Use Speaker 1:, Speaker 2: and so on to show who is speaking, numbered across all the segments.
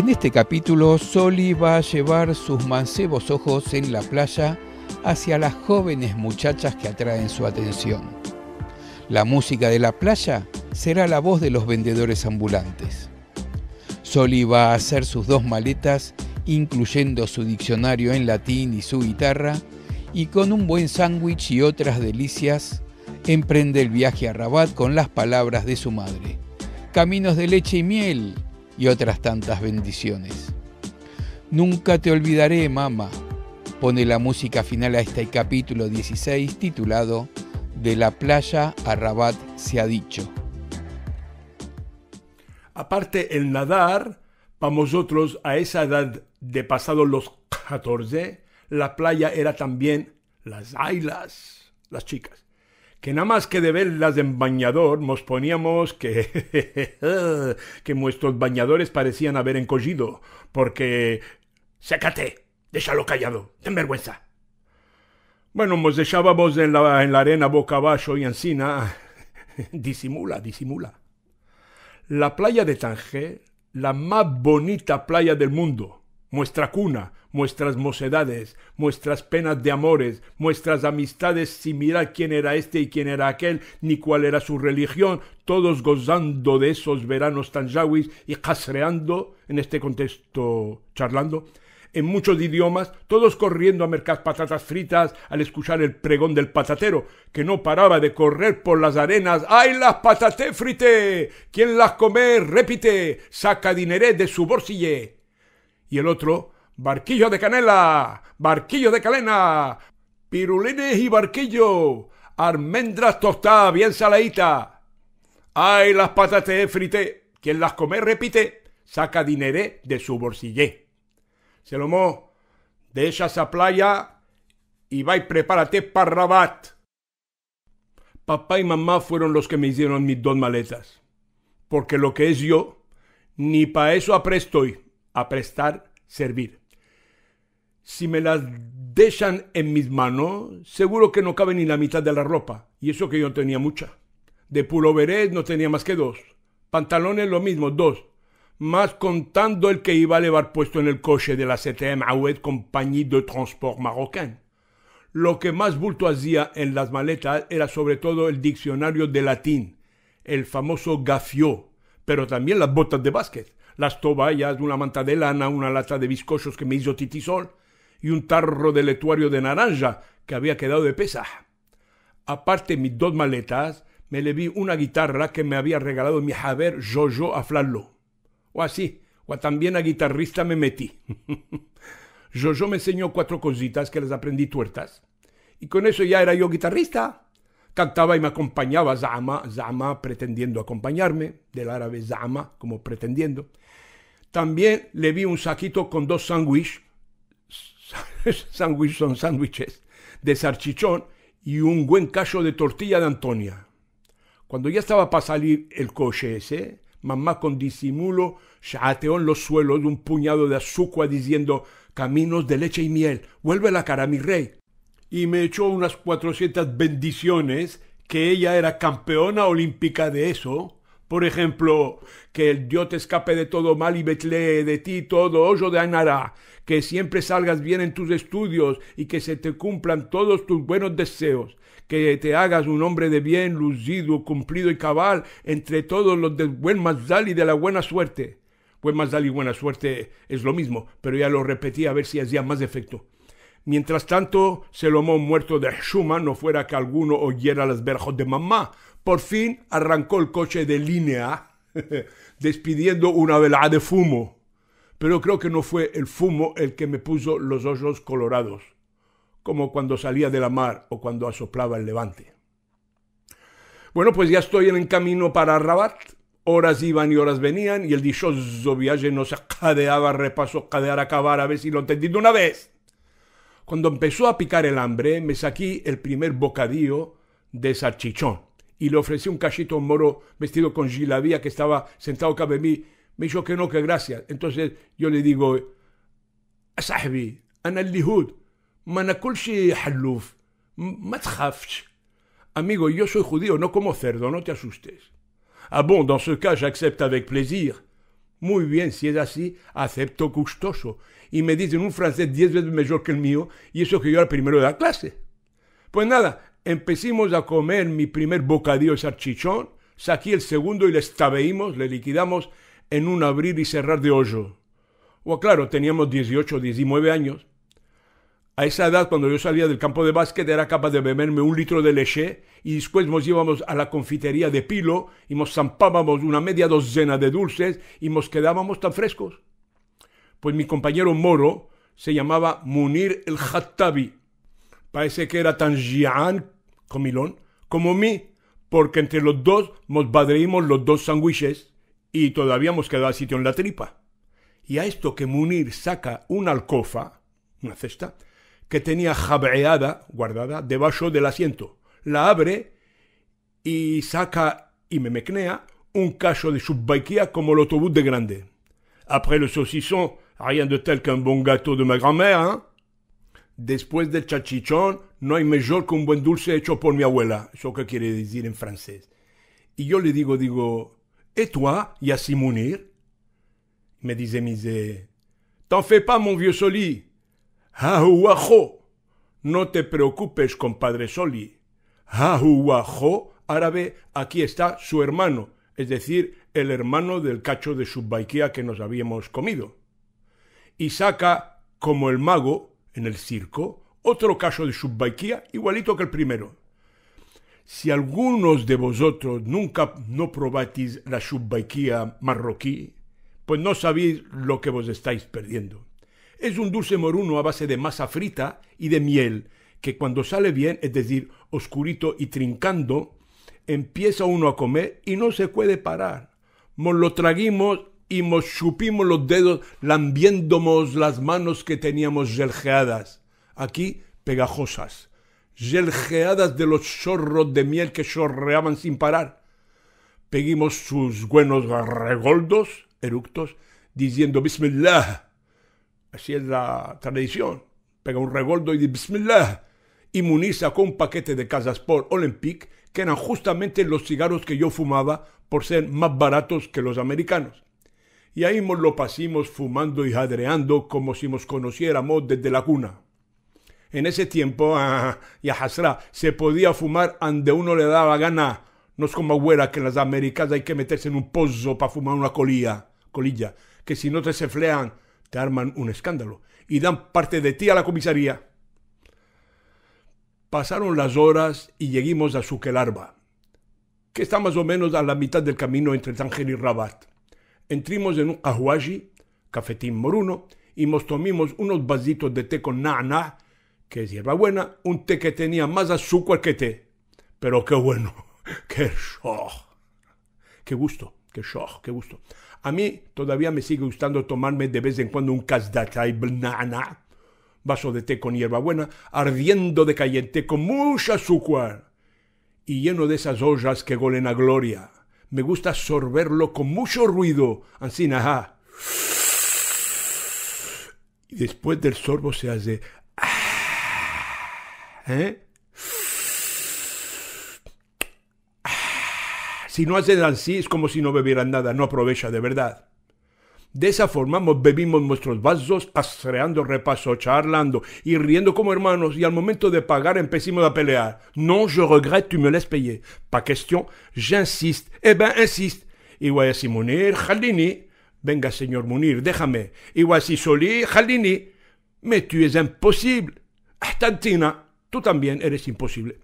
Speaker 1: En este capítulo, Soli va a llevar sus mancebos ojos en la playa hacia las jóvenes muchachas que atraen su atención. La música de la playa será la voz de los vendedores ambulantes. Soli va a hacer sus dos maletas, incluyendo su diccionario en latín y su guitarra, y con un buen sándwich y otras delicias, emprende el viaje a Rabat con las palabras de su madre. Caminos de leche y miel, y otras tantas bendiciones. Nunca te olvidaré, mamá. Pone la música final a este capítulo 16 titulado De la playa a Rabat se ha dicho.
Speaker 2: Aparte el nadar, para nosotros a esa edad de pasado los 14, la playa era también las ailas, las chicas que nada más que de verlas en bañador nos poníamos que, que nuestros bañadores parecían haber encogido, porque... sécate, déjalo callado, ten vergüenza. Bueno, nos dejábamos en la, en la arena boca abajo y encina. disimula, disimula. La playa de Tangé, la más bonita playa del mundo, muestra cuna, muestras mocedades, nuestras penas de amores, nuestras amistades sin mirar quién era este y quién era aquel, ni cuál era su religión, todos gozando de esos veranos tan tanjawis y casreando, en este contexto charlando, en muchos idiomas, todos corriendo a mercar patatas fritas al escuchar el pregón del patatero, que no paraba de correr por las arenas. ¡Ay, las pataté frite! ¿Quién las come? Repite, saca dineré de su bolsillo! y el otro, barquillo de canela, barquillo de calena, pirulines y barquillo, almendras tostadas bien saladitas. ¡Ay, las patatas frité! Quien las come repite, saca dineré de su bolsillé. Selomó, de esa playa y va y prepárate para Rabat. Papá y mamá fueron los que me hicieron mis dos maletas, porque lo que es yo, ni para eso aprestoy a prestar servir. Si me las dejan en mis manos, seguro que no cabe ni la mitad de la ropa, y eso que yo tenía mucha. De puloverés no tenía más que dos, pantalones lo mismo, dos, más contando el que iba a llevar puesto en el coche de la CTM Aouet Compagnie de Transport Marocain. Lo que más bulto hacía en las maletas era sobre todo el diccionario de latín, el famoso gafió, pero también las botas de básquet las toallas, una manta de lana, una lata de bizcochos que me hizo titisol y un tarro de letuario de naranja que había quedado de pesa. Aparte mis dos maletas, me le vi una guitarra que me había regalado mi Javier Jojo a O así, o también a guitarrista me metí. Jojo me enseñó cuatro cositas que las aprendí tuertas. Y con eso ya era yo guitarrista. Cantaba y me acompañaba Zama, Zama pretendiendo acompañarme, del árabe Zama como pretendiendo. También le vi un saquito con dos sándwiches, son sándwiches, de sarchichón y un buen cacho de tortilla de Antonia. Cuando ya estaba para salir el coche ese, mamá con disimulo chateó en los suelos de un puñado de azúcar diciendo, caminos de leche y miel, vuelve la cara, mi rey, y me echó unas 400 bendiciones que ella era campeona olímpica de eso. Por ejemplo, que el Dios te escape de todo mal y betle de ti todo hoyo de anará, que siempre salgas bien en tus estudios y que se te cumplan todos tus buenos deseos, que te hagas un hombre de bien, lucido, cumplido y cabal entre todos los de buen mazal y de la buena suerte. Buen mazal y buena suerte es lo mismo, pero ya lo repetí a ver si hacía más efecto. Mientras tanto, Salomón, muerto de Shuma, no fuera que alguno oyera las verjas de mamá. Por fin arrancó el coche de línea, despidiendo una velada de fumo. Pero creo que no fue el fumo el que me puso los ojos colorados, como cuando salía de la mar o cuando asoplaba el levante. Bueno, pues ya estoy en camino para Rabat. Horas iban y horas venían, y el dichoso viaje no se cadeaba, repaso, cadear, acabar, a ver si lo entendí de una vez. Cuando empezó a picar el hambre, me saqué el primer bocadillo de salchichón y le ofrecí un cachito moro vestido con gilavía que estaba sentado cabe mí. Me dijo que no, que gracias. Entonces yo le digo, Amigo, yo soy judío, no como cerdo, no te asustes. Ah bon, dans ce cas, j'accepte avec plaisir. Muy bien, si es así, acepto gustoso. Y me dicen un francés diez veces mejor que el mío, y eso que yo era primero de la clase. Pues nada, empecimos a comer mi primer bocadillo de salchichón, saqué el segundo y le estabeímos, le liquidamos en un abrir y cerrar de hoyo. O pues claro, teníamos 18 19 años a esa edad, cuando yo salía del campo de básquet, era capaz de beberme un litro de leche y después nos íbamos a la confitería de Pilo y nos zampábamos una media docena de dulces y nos quedábamos tan frescos. Pues mi compañero Moro se llamaba Munir el Hattabi. Parece que era tan jian, comilón, como mí, porque entre los dos nos badreímos los dos sándwiches y todavía nos quedaba sitio en la tripa. Y a esto que Munir saca una alcofa, una cesta, que tenía jabreada, guardada, debajo del asiento. La abre y saca y me mecnea un cacho de subbaquia como el autobús de grande. Après le saucisson, rien de tel qu'un bon gâteau de ma grand hein? Después del chachichón, no hay mejor que un buen dulce hecho por mi abuela. Eso que quiere decir en francés. Y yo le digo, digo, ¿et toi, Yassi Mounir? Me dice Misé, t'en fais pas, mon vieux Soli, Ahuajo. No te preocupes, compadre Soli. Ahuajo, árabe, aquí está su hermano, es decir, el hermano del cacho de subbaquía que nos habíamos comido. Y saca, como el mago, en el circo, otro cacho de subbaquía igualito que el primero. Si algunos de vosotros nunca no probatis la subbaquía marroquí, pues no sabéis lo que vos estáis perdiendo. Es un dulce moruno a base de masa frita y de miel, que cuando sale bien, es decir, oscurito y trincando, empieza uno a comer y no se puede parar. Nos lo traguimos y nos chupimos los dedos lambiéndonos las manos que teníamos yeljeadas. Aquí, pegajosas. Yeljeadas de los chorros de miel que chorreaban sin parar. Peguimos sus buenos regoldos, eructos, diciendo Bismillah así es la tradición, pega un regoldo y dice Bismillah, y con un paquete de casas por Olympic que eran justamente los cigarros que yo fumaba por ser más baratos que los americanos. Y ahí nos lo pasimos fumando y jadreando como si nos conociéramos desde la cuna. En ese tiempo, ah, y a se podía fumar ande uno le daba gana. No es como ahora que en las Américas hay que meterse en un pozo para fumar una colilla, colilla, que si no te se flean te arman un escándalo y dan parte de ti a la comisaría. Pasaron las horas y lleguimos a Sukelarba, que está más o menos a la mitad del camino entre Tánger y Rabat. Entrimos en un ahuaji, cafetín moruno, y nos tomimos unos vasitos de té con na'na, que es buena, un té que tenía más azúcar que té. Pero qué bueno, qué shock, qué gusto, qué shock, qué gusto. A mí todavía me sigue gustando tomarme de vez en cuando un y vaso de té con hierbabuena, ardiendo de caliente con mucha azúcar y lleno de esas ollas que golen a gloria. Me gusta sorberlo con mucho ruido, así ajá. Y después del sorbo se hace... Ah, ¿Eh? Y no hacen así es como si no bebieran nada, no aprovecha de verdad. De esa forma bebimos nuestros vasos, asreando repaso, charlando y riendo como hermanos, y al momento de pagar empecimos a pelear. No, je regrette, tu me laisses payer. Pas question, j'insiste. Eh ben, insiste. Igual así Munir, Jalini. Venga, señor Munir, déjame. Igual así Soli, Jalini. Mais tu es imposible. Estantina, tú también eres imposible.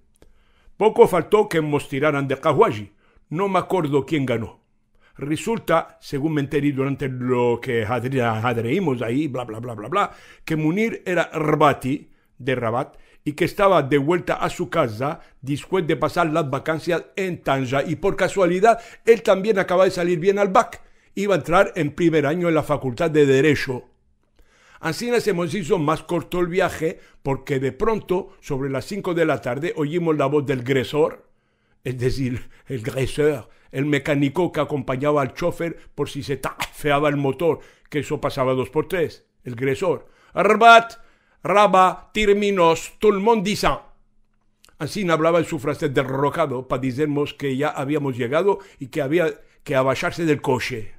Speaker 2: Poco faltó que nos tiraran de Kawaji. No me acuerdo quién ganó. Resulta, según me enteré durante lo que adreímos ahí, bla, bla, bla, bla, bla, que Munir era Rabati, de Rabat, y que estaba de vuelta a su casa después de pasar las vacancias en Tanja. Y por casualidad, él también acaba de salir bien al BAC. Iba a entrar en primer año en la Facultad de Derecho. Así nos hemos hizo más corto el viaje porque de pronto, sobre las 5 de la tarde, oímos la voz del gresor es decir, el greseur, el mecánico que acompañaba al chofer por si se tafeaba el motor, que eso pasaba dos por tres, el greseur, Arbat, raba, terminos, disant Así hablaba el frase derrocado para decirnos que ya habíamos llegado y que había que abajarse del coche.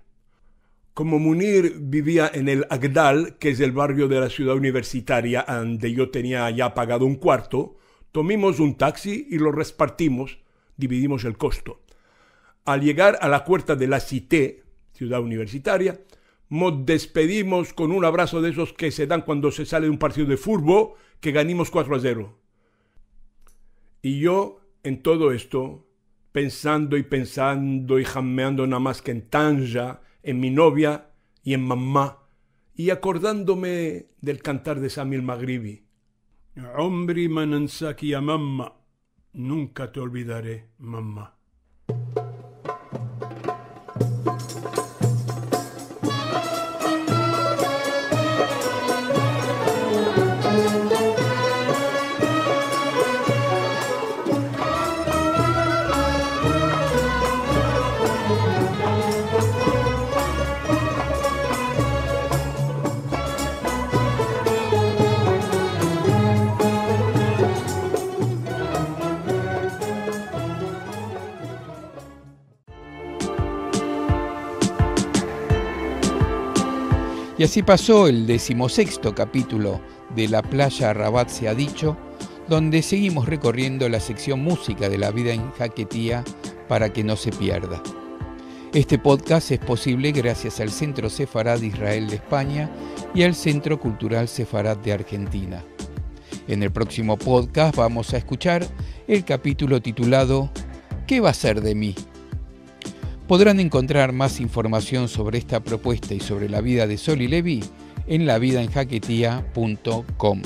Speaker 2: Como Munir vivía en el Agdal, que es el barrio de la ciudad universitaria donde yo tenía ya pagado un cuarto, tomamos un taxi y lo repartimos dividimos el costo. Al llegar a la puerta de la Cité, ciudad universitaria, nos despedimos con un abrazo de esos que se dan cuando se sale de un partido de fútbol que ganimos 4 a 0. Y yo, en todo esto, pensando y pensando y jameando nada más que en Tanja, en mi novia y en mamá, y acordándome del cantar de Samuel Maghribi. hombre manansaki a mamá. Nunca te olvidaré, mamá.
Speaker 1: Y así pasó el decimosexto capítulo de La playa Rabat se ha dicho, donde seguimos recorriendo la sección música de la vida en Jaquetía para que no se pierda. Este podcast es posible gracias al Centro Sefarad Israel de España y al Centro Cultural Sefarad de Argentina. En el próximo podcast vamos a escuchar el capítulo titulado ¿Qué va a ser de mí? Podrán encontrar más información sobre esta propuesta y sobre la vida de Sol y Levi en lavidaenjaquetía.com.